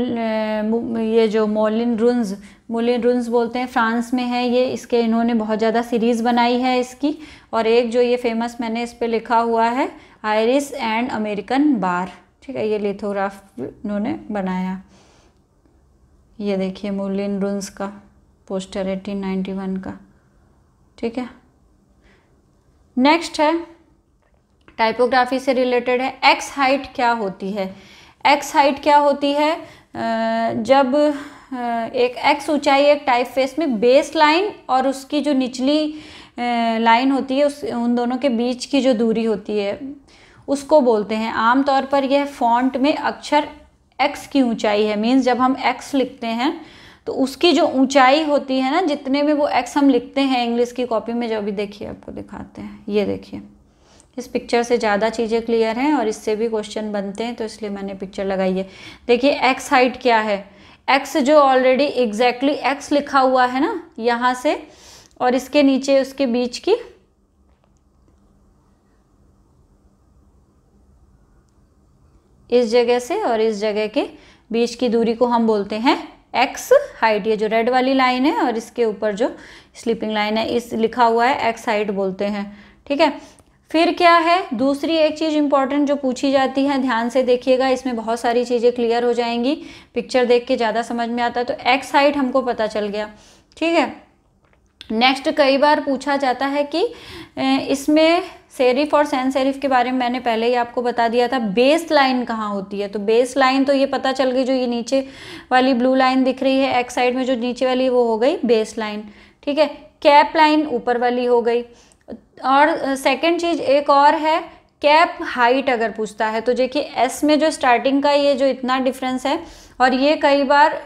ये जो मोलिन रुन्स मोलिन रुन्स बोलते हैं फ्रांस में है ये इसके इन्होंने बहुत ज़्यादा सीरीज़ बनाई है इसकी और एक जो ये फेमस मैंने इस पर लिखा हुआ है आयरिस एंड अमेरिकन बार ठीक है ये लिथोग्राफ इन्होंने बनाया ये देखिए मोलिन रुन्स का पोस्टर 1891 का ठीक है नेक्स्ट है टाइपोग्राफी से रिलेटेड है एक्स हाइट क्या होती है एक्स हाइट क्या होती है जब एक एक्स ऊंचाई एक टाइप फेस में बेस लाइन और उसकी जो निचली लाइन होती है उस उन दोनों के बीच की जो दूरी होती है उसको बोलते हैं आमतौर पर यह फॉन्ट में अक्षर एक्स की ऊंचाई है मीन्स जब हम एक्स लिखते हैं तो उसकी जो ऊंचाई होती है ना जितने में वो एक्स हम लिखते हैं इंग्लिश की कॉपी में जो भी देखिए आपको दिखाते हैं ये देखिए इस पिक्चर से ज़्यादा चीज़ें क्लियर हैं और इससे भी क्वेश्चन बनते हैं तो इसलिए मैंने पिक्चर लगाई है देखिए एक्स हाइट क्या है एक्स जो ऑलरेडी एग्जैक्टली एक्स लिखा हुआ है ना यहाँ से और इसके नीचे उसके बीच की इस जगह से और इस जगह के बीच की दूरी को हम बोलते हैं एक्स हाइट ये जो रेड वाली लाइन है और इसके ऊपर जो स्लीपिंग लाइन है इस लिखा हुआ है एक्स हाइट बोलते हैं ठीक है फिर क्या है दूसरी एक चीज़ इंपॉर्टेंट जो पूछी जाती है ध्यान से देखिएगा इसमें बहुत सारी चीज़ें क्लियर हो जाएंगी पिक्चर देख के ज़्यादा समझ में आता है तो एक्स हाइट हमको पता चल गया ठीक है नेक्स्ट कई बार पूछा जाता है कि इसमें सेरिफ और सैन सेरिफ के बारे में मैंने पहले ही आपको बता दिया था बेस लाइन कहाँ होती है तो बेस लाइन तो ये पता चल गई जो ये नीचे वाली ब्लू लाइन दिख रही है एक साइड में जो नीचे वाली वो हो गई बेस लाइन ठीक है कैप लाइन ऊपर वाली हो गई और सेकेंड चीज़ एक और है कैप हाइट अगर पूछता है तो देखिए एस में जो स्टार्टिंग का ये जो इतना डिफरेंस है और ये कई बार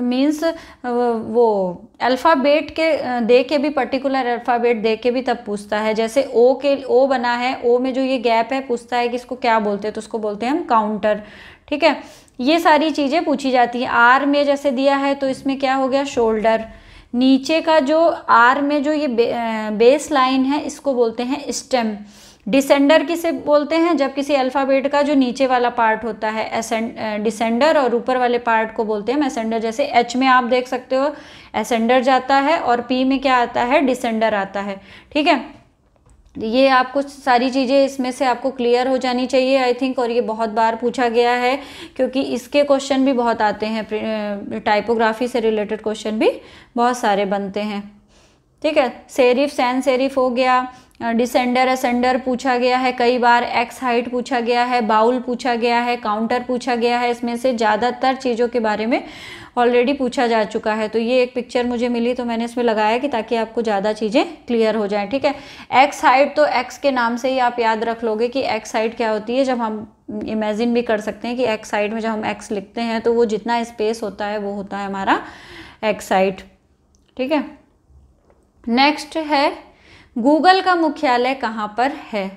मीन्स uh, वो अल्फ़ाबेट के uh, दे के भी पर्टिकुलर अल्फ़ाबेट दे के भी तब पूछता है जैसे ओ के ओ बना है ओ में जो ये गैप है पूछता है कि इसको क्या बोलते हैं तो उसको बोलते हैं हम काउंटर ठीक है ये सारी चीज़ें पूछी जाती हैं आर में जैसे दिया है तो इसमें क्या हो गया शोल्डर नीचे का जो आर में जो ये बे, बेस लाइन है इसको बोलते हैं स्टेम डिसेंडर किसे बोलते हैं जब किसी अल्फ़ाबेट का जो नीचे वाला पार्ट होता है डिसेंडर और ऊपर वाले पार्ट को बोलते हैं मैसेंडर जैसे एच में आप देख सकते हो एसेंडर जाता है और पी में क्या आता है डिसेंडर आता है ठीक है ये आपको सारी चीज़ें इसमें से आपको क्लियर हो जानी चाहिए आई थिंक और ये बहुत बार पूछा गया है क्योंकि इसके क्वेश्चन भी बहुत आते हैं टाइपोग्राफी से रिलेटेड क्वेश्चन भी बहुत सारे बनते हैं ठीक है सेरिफ सैन सेरिफ हो गया डिसेंडर असेंडर पूछा गया है कई बार एक्स हाइट पूछा गया है बाउल पूछा गया है काउंटर पूछा गया है इसमें से ज़्यादातर चीज़ों के बारे में ऑलरेडी पूछा जा चुका है तो ये एक पिक्चर मुझे मिली तो मैंने इसमें लगाया कि ताकि आपको ज़्यादा चीज़ें क्लियर हो जाएं ठीक है एक्स हाइट तो एक्स के नाम से ही आप याद रख लोगे कि एक्स हाइट क्या होती है जब हम इमेजिन भी कर सकते हैं कि एक्स साइड में जब हम एक्स लिखते हैं तो वो जितना स्पेस होता है वो होता है हमारा एक्स हाइट ठीक है नेक्स्ट है गूगल का मुख्यालय कहाँ पर है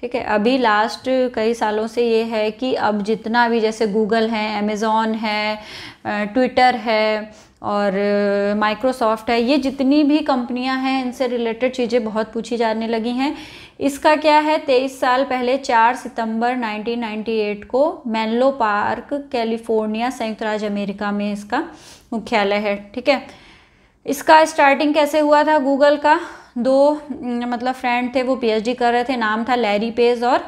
ठीक है अभी लास्ट कई सालों से ये है कि अब जितना भी जैसे गूगल है अमेजोन है ट्विटर है और माइक्रोसॉफ्ट है ये जितनी भी कंपनियां हैं इनसे रिलेटेड चीज़ें बहुत पूछी जाने लगी हैं इसका क्या है तेईस साल पहले 4 सितंबर 1998 को मैनलो पार्क कैलिफोर्निया संयुक्त राज्य अमेरिका में इसका मुख्यालय है ठीक है इसका स्टार्टिंग कैसे हुआ था गूगल का दो मतलब फ्रेंड थे वो पीएचडी कर रहे थे नाम था लैरी पेज और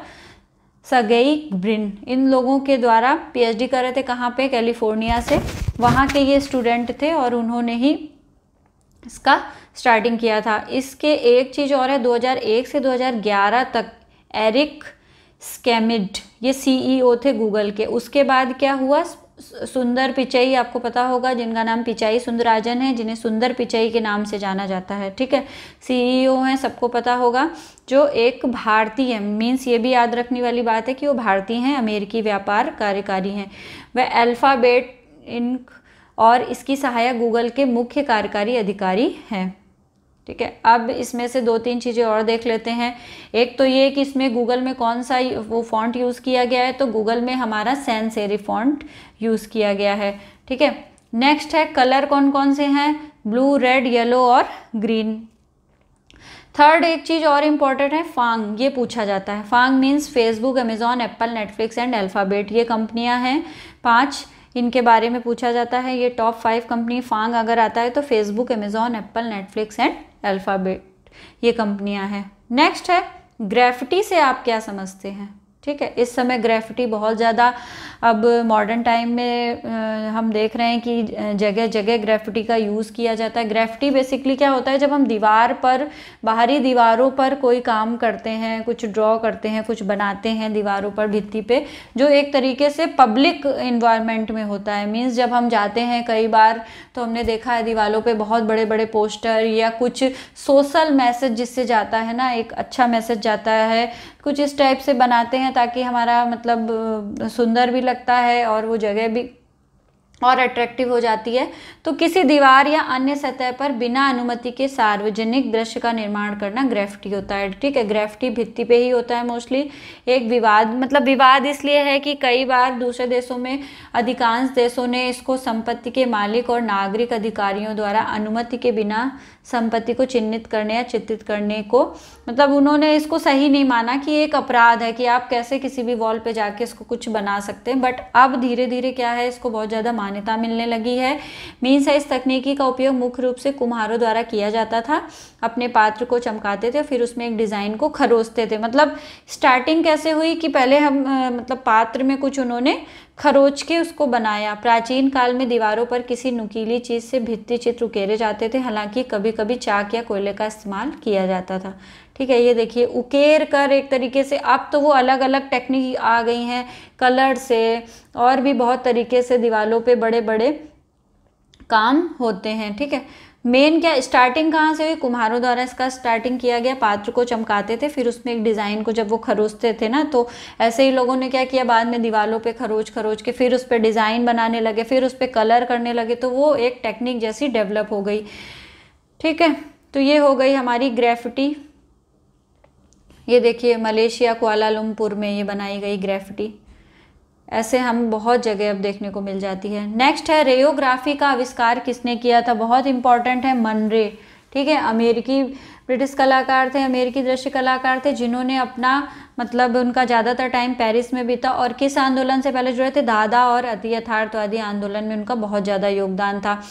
सगई ब्रिन इन लोगों के द्वारा पीएचडी कर रहे थे कहाँ पे कैलिफोर्निया से वहाँ के ये स्टूडेंट थे और उन्होंने ही इसका स्टार्टिंग किया था इसके एक चीज़ और है 2001 से 2011 तक एरिक स्कैमिड ये सीईओ e थे गूगल के उसके बाद क्या हुआ सुंदर पिचई आपको पता होगा जिनका नाम पिचाई सुंदराजन है जिन्हें सुंदर पिचई के नाम से जाना जाता है ठीक है सीईओ e हैं सबको पता होगा जो एक भारतीय है मीन्स ये भी याद रखने वाली बात है कि वो भारतीय हैं अमेरिकी व्यापार कार्यकारी हैं वह अल्फ़ाबेट इंक और इसकी सहायक गूगल के मुख्य कार्यकारी अधिकारी हैं ठीक है अब इसमें से दो तीन चीज़ें और देख लेते हैं एक तो ये कि इसमें गूगल में कौन सा वो फॉन्ट यूज़ किया गया है तो गूगल में हमारा सैन सेरी फॉन्ट यूज़ किया गया है ठीक है नेक्स्ट है कलर कौन कौन से हैं ब्लू रेड येलो और ग्रीन थर्ड एक चीज़ और इम्पॉर्टेंट है फांग ये पूछा जाता है FAANG means Facebook Amazon Apple Netflix and Alphabet ये कंपनियां हैं पांच इनके बारे में पूछा जाता है ये टॉप फाइव कंपनी फांग अगर आता है तो Facebook Amazon Apple Netflix and Alphabet ये कंपनियां हैं नेक्स्ट है ग्रेफिटी से आप क्या समझते हैं ठीक है इस समय ग्रेफिटी बहुत ज़्यादा अब मॉडर्न टाइम में हम देख रहे हैं कि जगह जगह ग्रेफिटी का यूज़ किया जाता है ग्रेफिटी बेसिकली क्या होता है जब हम दीवार पर बाहरी दीवारों पर कोई काम करते हैं कुछ ड्रॉ करते हैं कुछ बनाते हैं दीवारों पर भित्ति पे जो एक तरीके से पब्लिक इन्वायरमेंट में होता है मीन्स जब हम जाते हैं कई बार तो हमने देखा है दीवारों पर बहुत बड़े बड़े पोस्टर या कुछ सोशल मैसेज जिससे जाता है ना एक अच्छा मैसेज जाता है कुछ इस टाइप से बनाते हैं ताकि हमारा मतलब सुंदर भी लगता है और वो जगह भी और अट्रैक्टिव हो जाती है तो किसी दीवार या अन्य सतह पर बिना अनुमति के सार्वजनिक दृश्य का निर्माण करना ग्रेफ्टी होता है ठीक है ग्रेफ्टी भित्ति पे ही होता है मोस्टली एक विवाद मतलब विवाद इसलिए है कि कई बार दूसरे देशों में अधिकांश देशों ने इसको संपत्ति के मालिक और नागरिक अधिकारियों द्वारा अनुमति के बिना संपत्ति को चिन्हित करने या चित्रित करने को मतलब उन्होंने इसको सही नहीं माना कि एक अपराध है कि आप कैसे किसी भी वॉल पे जाके इसको कुछ बना सकते हैं बट अब धीरे धीरे क्या है इसको बहुत ज़्यादा मान्यता मिलने लगी है मीन्स है इस तकनीकी का उपयोग मुख्य रूप से कुम्हारों द्वारा किया जाता था अपने पात्र को चमकाते थे फिर उसमें एक डिज़ाइन को खरोसते थे मतलब स्टार्टिंग कैसे हुई कि पहले हम मतलब पात्र में कुछ उन्होंने खरोच के उसको बनाया प्राचीन काल में दीवारों पर किसी नुकीली चीज़ से भित्ति चित्र उकेरे जाते थे हालांकि कभी कभी चाक या कोयले का इस्तेमाल किया जाता था ठीक है ये देखिए उकेर कर एक तरीके से अब तो वो अलग अलग टेक्निक आ गई हैं कलर से और भी बहुत तरीके से दीवारों पे बड़े बड़े काम होते हैं ठीक है मेन क्या स्टार्टिंग कहाँ से हुई कुम्हारों द्वारा इसका स्टार्टिंग किया गया पात्र को चमकाते थे फिर उसमें एक डिज़ाइन को जब वो खरोचते थे ना तो ऐसे ही लोगों ने क्या किया बाद में दीवारों पे खरोच खरोच के फिर उस पर डिज़ाइन बनाने लगे फिर उस पर कलर करने लगे तो वो एक टेक्निक जैसी डेवलप हो गई ठीक है तो ये हो गई हमारी ग्रेफिटी ये देखिए मलेशिया कुआलालमपुर में ये बनाई गई ग्रेफिटी ऐसे हम बहुत जगह अब देखने को मिल जाती है नेक्स्ट है रेयोग्राफी का आविष्कार किसने किया था बहुत इंपॉर्टेंट है मनरे ठीक है अमेरिकी ब्रिटिश कलाकार थे अमेरिकी दृश्य कलाकार थे जिन्होंने अपना मतलब उनका ज़्यादातर टाइम पेरिस में बीता और किस आंदोलन से पहले जुड़े थे दादा और अति यथार्थवादी आंदोलन में उनका बहुत ज़्यादा योगदान था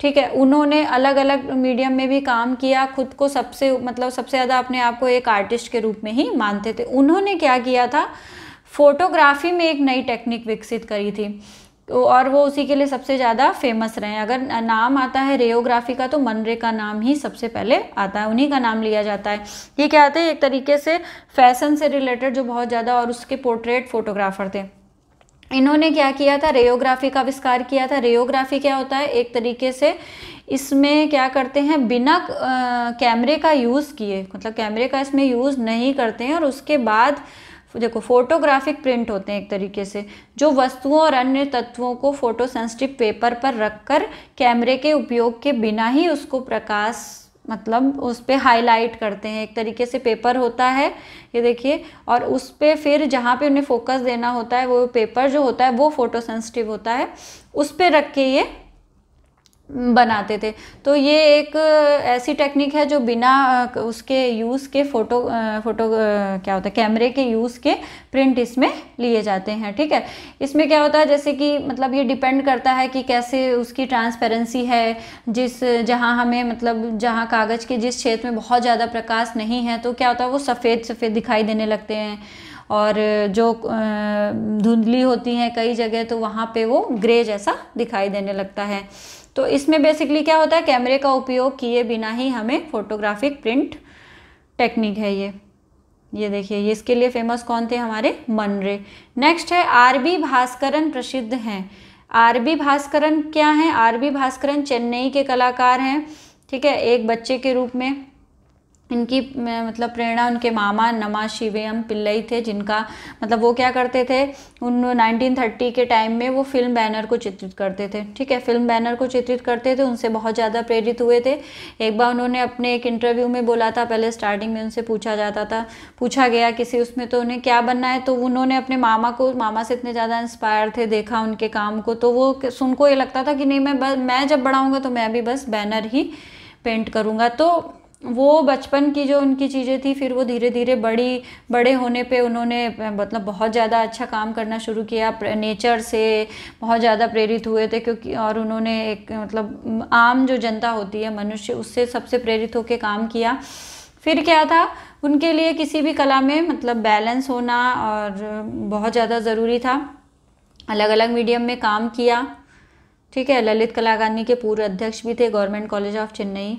ठीक है उन्होंने अलग अलग मीडियम में भी काम किया खुद को सबसे मतलब सबसे ज़्यादा अपने आप को एक आर्टिस्ट के रूप में ही मानते थे उन्होंने क्या किया था फोटोग्राफी में एक नई टेक्निक विकसित करी थी तो और वो उसी के लिए सबसे ज़्यादा फेमस रहे अगर नाम आता है रेओग्राफी का तो मनरे का नाम ही सबसे पहले आता है उन्हीं का नाम लिया जाता है ये क्या आते हैं एक तरीके से फैशन से रिलेटेड जो बहुत ज़्यादा और उसके पोर्ट्रेट फोटोग्राफर थे इन्होंने क्या किया था रेयोग्राफी का आविष्कार किया था रेओग्राफी क्या होता है एक तरीके से इसमें क्या करते हैं बिना कैमरे का यूज़ किए मतलब कैमरे का इसमें यूज़ नहीं करते हैं और उसके बाद देखो फोटोग्राफिक प्रिंट होते हैं एक तरीके से जो वस्तुओं और अन्य तत्वों को फोटो सेंसिटिव पेपर पर रखकर कैमरे के उपयोग के बिना ही उसको प्रकाश मतलब उस पर हाईलाइट करते हैं एक तरीके से पेपर होता है ये देखिए और उस पर फिर जहाँ पे उन्हें फोकस देना होता है वो पेपर जो होता है वो फोटो सेंसिटिव होता है उस पर रख के ये बनाते थे तो ये एक ऐसी टेक्निक है जो बिना उसके यूज़ के फ़ोटो फ़ोटो क्या होता है कैमरे के यूज़ के प्रिंट इसमें लिए जाते हैं ठीक है इसमें क्या होता है जैसे कि मतलब ये डिपेंड करता है कि कैसे उसकी ट्रांसपेरेंसी है जिस जहाँ हमें मतलब जहाँ कागज़ के जिस क्षेत्र में बहुत ज़्यादा प्रकाश नहीं है तो क्या होता है वो सफ़ेद सफ़ेद दिखाई देने लगते हैं और जो धुंधली होती हैं कई जगह तो वहाँ पे वो ग्रे जैसा दिखाई देने लगता है तो इसमें बेसिकली क्या होता है कैमरे का उपयोग किए बिना ही हमें फोटोग्राफिक प्रिंट टेक्निक है ये ये देखिए ये इसके लिए फेमस कौन थे हमारे मनरे नेक्स्ट है आरबी भास्करन प्रसिद्ध हैं आरबी भास्करन क्या हैं आरबी भास्करन चेन्नई के कलाकार हैं ठीक है एक बच्चे के रूप में इनकी मतलब प्रेरणा उनके मामा नमा शिवेम पिल्लई थे जिनका मतलब वो क्या करते थे उन 1930 के टाइम में वो फिल्म बैनर को चित्रित करते थे ठीक है फिल्म बैनर को चित्रित करते थे उनसे बहुत ज़्यादा प्रेरित हुए थे एक बार उन्होंने अपने एक इंटरव्यू में बोला था पहले स्टार्टिंग में उनसे पूछा जाता था पूछा गया किसी उसमें तो उन्हें क्या बनना है तो उन्होंने अपने मामा को मामा से इतने ज़्यादा इंस्पायर थे देखा उनके काम को तो वो सुन को ये लगता था कि नहीं मैं मैं जब बढ़ाऊँगा तो मैं भी बस बैनर ही पेंट करूँगा तो वो बचपन की जो उनकी चीज़ें थी फिर वो धीरे धीरे बड़ी बड़े होने पे उन्होंने मतलब बहुत ज़्यादा अच्छा काम करना शुरू किया नेचर से बहुत ज़्यादा प्रेरित हुए थे क्योंकि और उन्होंने एक मतलब आम जो जनता होती है मनुष्य उससे सबसे प्रेरित होकर काम किया फिर क्या था उनके लिए किसी भी कला में मतलब बैलेंस होना और बहुत ज़्यादा ज़रूरी था अलग अलग मीडियम में काम किया ठीक है ललित कलाकानी के पूर्व अध्यक्ष भी थे गवर्नमेंट कॉलेज ऑफ चेन्नई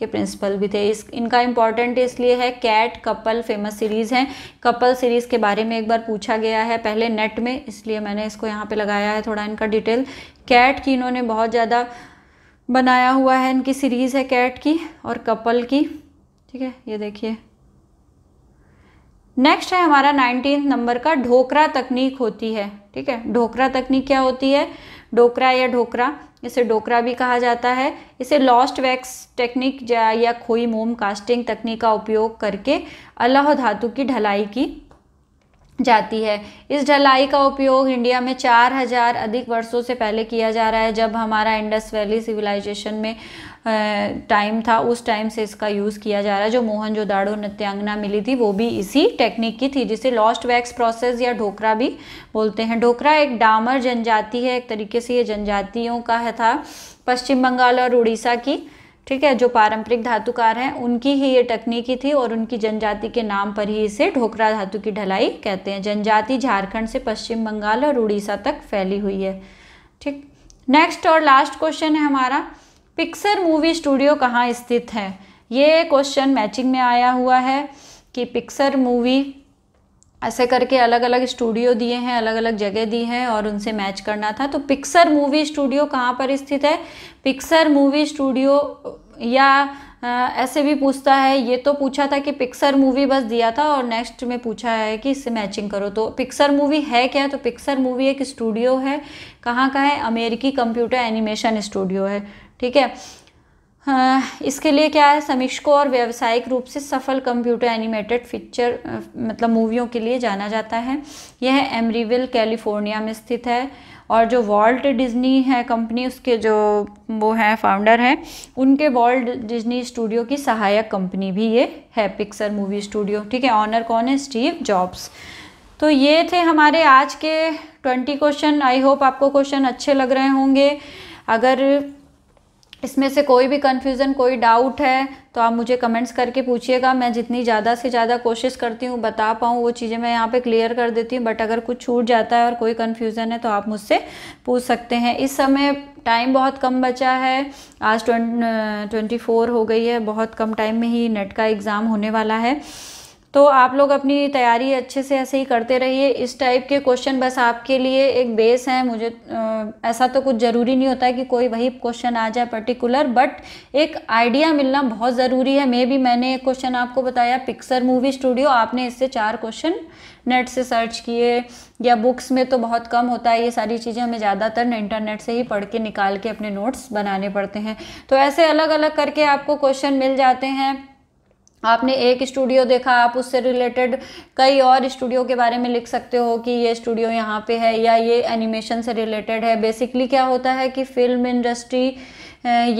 के प्रिंसिपल भी थे इस इनका इम्पॉर्टेंट इसलिए है कैट कपल फेमस सीरीज़ हैं कपल सीरीज़ के बारे में एक बार पूछा गया है पहले नेट में इसलिए मैंने इसको यहाँ पे लगाया है थोड़ा इनका डिटेल कैट की इन्होंने बहुत ज़्यादा बनाया हुआ है इनकी सीरीज़ है कैट की और कपल की ठीक है ये देखिए नेक्स्ट है हमारा नाइनटीन नंबर का ढोकरा तकनीक होती है ठीक है ढोकरा तकनीक क्या होती है डोकरा या ढोकरा इसे डोकरा भी कहा जाता है इसे लॉस्ट वैक्स टेक्निक या खोई मोम कास्टिंग तकनीक का उपयोग करके अल्लाह धातु की ढलाई की जाती है इस ढलाई का उपयोग इंडिया में चार हजार अधिक वर्षों से पहले किया जा रहा है जब हमारा इंडस वैली सिविलाइजेशन में टाइम था उस टाइम से इसका यूज़ किया जा रहा है जो मोहन जोदाड़ो नृत्यांगना मिली थी वो भी इसी टेक्निक की थी जिसे लॉस्ट वैक्स प्रोसेस या ढोकरा भी बोलते हैं ढोकरा एक डामर जनजाति है एक तरीके से ये जनजातियों का है था पश्चिम बंगाल और उड़ीसा की ठीक है जो पारंपरिक धातुकार हैं उनकी ही ये तकनीकी थी और उनकी जनजाति के नाम पर ही इसे ढोकरा धातु की ढलाई कहते हैं जनजाति झारखंड से पश्चिम बंगाल और उड़ीसा तक फैली हुई है ठीक नेक्स्ट और लास्ट क्वेश्चन है हमारा पिक्सर मूवी स्टूडियो कहाँ स्थित है ये क्वेश्चन मैचिंग में आया हुआ है कि पिक्सर मूवी ऐसे करके अलग अलग स्टूडियो दिए हैं अलग अलग जगह दी है और उनसे मैच करना था तो पिक्सर मूवी स्टूडियो कहाँ पर स्थित है पिक्सर मूवी स्टूडियो या आ, ऐसे भी पूछता है ये तो पूछा था कि पिक्सर मूवी बस दिया था और नेक्स्ट में पूछा है कि इससे मैचिंग करो तो पिक्सर मूवी है क्या तो पिक्सर मूवी एक स्टूडियो है कहाँ का है अमेरिकी कंप्यूटर एनिमेशन स्टूडियो है ठीक है हाँ, इसके लिए क्या है समीक्षकों और व्यावसायिक रूप से सफल कंप्यूटर एनिमेटेड फीचर मतलब मूवियों के लिए जाना जाता है यह एमरीविल कैलिफोर्निया में स्थित है और जो वॉल्ट डिज्नी है कंपनी उसके जो वो है फाउंडर हैं उनके वॉल्ट डिज्नी स्टूडियो की सहायक कंपनी भी ये है पिक्सर मूवी स्टूडियो ठीक है ऑनर कौन है स्टीव जॉब्स तो ये थे हमारे आज के ट्वेंटी क्वेश्चन आई होप आपको क्वेश्चन अच्छे लग रहे होंगे अगर इसमें से कोई भी कन्फ्यूज़न कोई डाउट है तो आप मुझे कमेंट्स करके पूछिएगा मैं जितनी ज़्यादा से ज़्यादा कोशिश करती हूँ बता पाऊँ वो चीज़ें मैं यहाँ पे क्लियर कर देती हूँ बट अगर कुछ छूट जाता है और कोई कन्फ्यूज़न है तो आप मुझसे पूछ सकते हैं इस समय टाइम बहुत कम बचा है आज ट्वेंटी फोर हो गई है बहुत कम टाइम में ही नेट का एग्ज़ाम होने वाला है तो आप लोग अपनी तैयारी अच्छे से ऐसे ही करते रहिए इस टाइप के क्वेश्चन बस आपके लिए एक बेस है मुझे आ, ऐसा तो कुछ ज़रूरी नहीं होता है कि कोई वही क्वेश्चन आ जाए पर्टिकुलर बट एक आइडिया मिलना बहुत ज़रूरी है मे भी मैंने एक क्वेश्चन आपको बताया पिक्सर मूवी स्टूडियो आपने इससे चार क्वेश्चन नेट से सर्च किए या बुक्स में तो बहुत कम होता है ये सारी चीज़ें हमें ज़्यादातर इंटरनेट से ही पढ़ के निकाल के अपने नोट्स बनाने पड़ते हैं तो ऐसे अलग अलग करके आपको क्वेश्चन मिल जाते हैं आपने एक स्टूडियो देखा आप उससे रिलेटेड कई और स्टूडियो के बारे में लिख सकते हो कि ये स्टूडियो यहाँ पे है या ये एनिमेशन से रिलेटेड है बेसिकली क्या होता है कि फिल्म इंडस्ट्री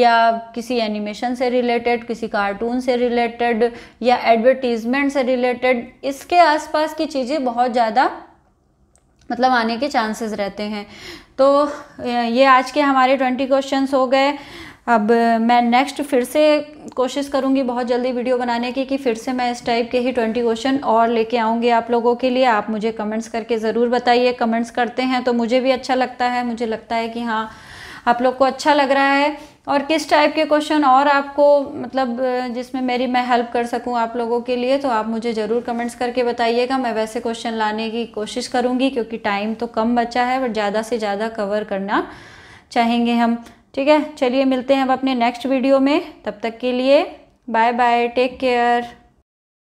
या किसी एनिमेशन से रिलेटेड किसी कार्टून से रिलेटेड या एडवर्टीज़मेंट से रिलेटेड इसके आसपास की चीज़ें बहुत ज़्यादा मतलब आने के चांसेस रहते हैं तो ये आज के हमारे ट्वेंटी क्वेश्चंस हो गए अब मैं नेक्स्ट फिर से कोशिश करूँगी बहुत जल्दी वीडियो बनाने की कि फिर से मैं इस टाइप के ही ट्वेंटी क्वेश्चन और लेके आऊँगी आप लोगों के लिए आप मुझे कमेंट्स करके ज़रूर बताइए कमेंट्स करते हैं तो मुझे भी अच्छा लगता है मुझे लगता है कि हाँ आप लोग को अच्छा लग रहा है और किस टाइप के क्वेश्चन और आपको मतलब जिसमें मेरी मैं हेल्प कर सकूं आप लोगों के लिए तो आप मुझे ज़रूर कमेंट्स करके बताइएगा मैं वैसे क्वेश्चन लाने की कोशिश करूंगी क्योंकि टाइम तो कम बचा है बट ज़्यादा से ज़्यादा कवर करना चाहेंगे हम ठीक है चलिए मिलते हैं अब अपने नेक्स्ट वीडियो में तब तक के लिए बाय बाय टेक केयर